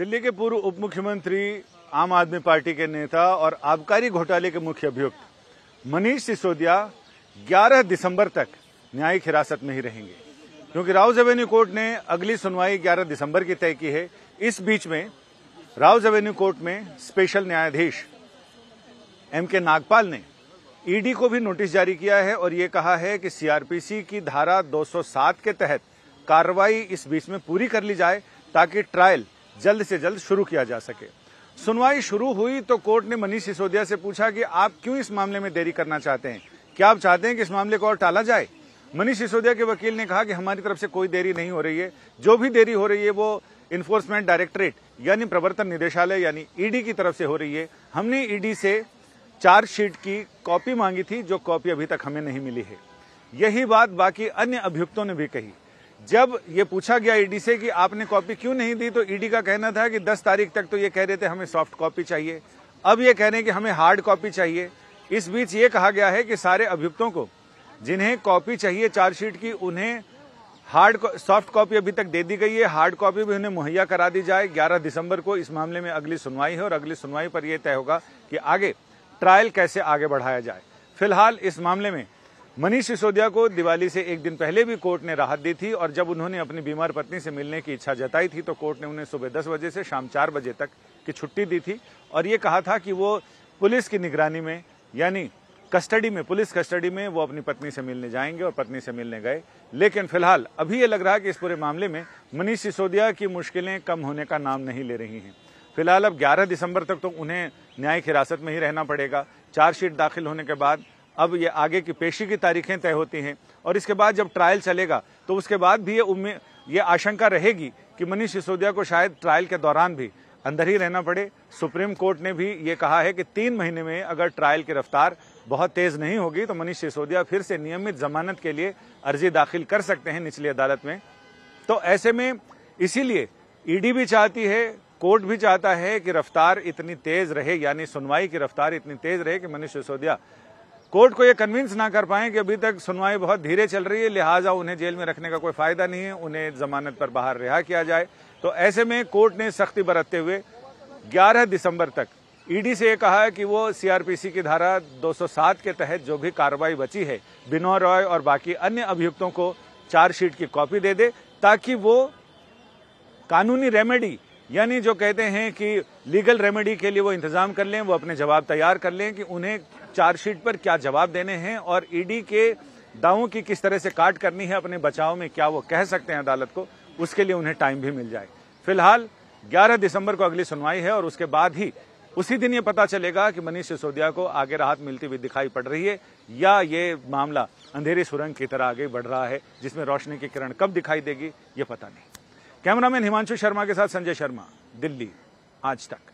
दिल्ली के पूर्व उप मुख्यमंत्री आम आदमी पार्टी के नेता और आबकारी घोटाले के मुख्य अभियुक्त मनीष सिसोदिया 11 दिसंबर तक न्यायिक हिरासत में ही रहेंगे क्योंकि राव एवेन्यू कोर्ट ने अगली सुनवाई 11 दिसंबर की तय की है इस बीच में राव एवेन्यू कोर्ट में स्पेशल न्यायाधीश एम के नागपाल ने ईडी को भी नोटिस जारी किया है और ये कहा है कि सीआरपीसी की धारा 207 के तहत कार्रवाई इस बीच में पूरी कर ली जाए ताकि ट्रायल जल्द से जल्द शुरू किया जा सके सुनवाई शुरू हुई तो कोर्ट ने मनीष सिसोदिया से पूछा कि आप क्यों इस मामले में देरी करना चाहते हैं क्या आप चाहते हैं कि इस मामले को और टाला जाए मनीष सिसोदिया के वकील ने कहा कि हमारी तरफ से कोई देरी नहीं हो रही है जो भी देरी हो रही है वो इन्फोर्समेंट डायरेक्टरेट यानी प्रवर्तन निदेशालय यानी ईडी e की तरफ से हो रही है हमने ईडी e से चार्जशीट की कॉपी मांगी थी जो कॉपी अभी तक हमें नहीं मिली है यही बात बाकी अन्य अभियुक्तों ने भी कही जब ये पूछा गया ईडी e से कि आपने कॉपी क्यों नहीं दी तो ईडी e का कहना था कि 10 तारीख तक तो ये कह रहे थे हमें सॉफ्ट कॉपी चाहिए अब ये कह रहे हैं कि हमें हार्ड कॉपी चाहिए इस बीच ये कहा गया है कि सारे अभियुक्तों को जिन्हें कॉपी चाहिए चार्जशीट की उन्हें हार्ड सॉफ्ट कॉपी अभी तक दे दी गई है हार्ड कॉपी भी उन्हें मुहैया करा दी जाए 11 दिसंबर को इस मामले में अगली सुनवाई है और अगली सुनवाई पर यह तय होगा कि आगे ट्रायल कैसे आगे बढ़ाया जाए फिलहाल इस मामले में मनीष सिसोदिया को दिवाली से एक दिन पहले भी कोर्ट ने राहत दी थी और जब उन्होंने अपनी बीमार पत्नी से मिलने की इच्छा जताई थी तो कोर्ट ने उन्हें सुबह दस बजे से शाम चार बजे तक की छुट्टी दी थी और ये कहा था कि वो पुलिस की निगरानी में यानी कस्टडी में पुलिस कस्टडी में वो अपनी पत्नी से मिलने जाएंगे और पत्नी से मिलने गए लेकिन फिलहाल अभी ये लग रहा है कि इस पूरे मामले में मनीष सिसोदिया की मुश्किलें कम होने का नाम नहीं ले रही हैं फिलहाल अब 11 दिसंबर तक तो उन्हें न्यायिक हिरासत में ही रहना पड़ेगा चार्जशीट दाखिल होने के बाद अब ये आगे की पेशी की तारीखें तय होती हैं और इसके बाद जब ट्रायल चलेगा तो उसके बाद भी ये उम्मीद ये आशंका रहेगी कि मनीष सिसोदिया को शायद ट्रायल के दौरान भी अंदर ही रहना पड़े सुप्रीम कोर्ट ने भी ये कहा है कि तीन महीने में अगर ट्रायल की रफ्तार बहुत तेज नहीं होगी तो मनीष सिसोदिया फिर से नियमित जमानत के लिए अर्जी दाखिल कर सकते हैं निचली अदालत में तो ऐसे में इसीलिए ईडी e भी चाहती है कोर्ट भी चाहता है कि रफ्तार इतनी तेज रहे यानी सुनवाई की रफ्तार इतनी तेज रहे कि मनीष सिसोदिया कोर्ट को ये कन्विंस ना कर पाए कि अभी तक सुनवाई बहुत धीरे चल रही है लिहाजा उन्हें जेल में रखने का कोई फायदा नहीं है उन्हें जमानत पर बाहर रिहा किया जाए तो ऐसे में कोर्ट ने सख्ती बरतते हुए 11 दिसंबर तक ईडी e से ये कहा है कि वो सीआरपीसी की धारा 207 के तहत जो भी कार्रवाई बची है बिनो रॉय और बाकी अन्य अभियुक्तों को चार्जशीट की कॉपी दे दे ताकि वो कानूनी रेमेडी यानी जो कहते हैं कि लीगल रेमेडी के लिए वो इंतजाम कर लें वो अपने जवाब तैयार कर लें कि उन्हें चार्जशीट पर क्या जवाब देने हैं और ईडी के दावों की किस तरह से काट करनी है अपने बचाव में क्या वो कह सकते हैं अदालत को उसके लिए उन्हें टाइम भी मिल जाए फिलहाल 11 दिसंबर को अगली सुनवाई है और उसके बाद ही उसी दिन ये पता चलेगा कि मनीष सिसोदिया को आगे राहत मिलती हुई दिखाई पड़ रही है या ये मामला अंधेरी सुरंग की तरह आगे बढ़ रहा है जिसमें रोशनी की किरण कब दिखाई देगी ये पता नहीं कैमरामैन हिमांशु शर्मा के साथ संजय शर्मा दिल्ली आज तक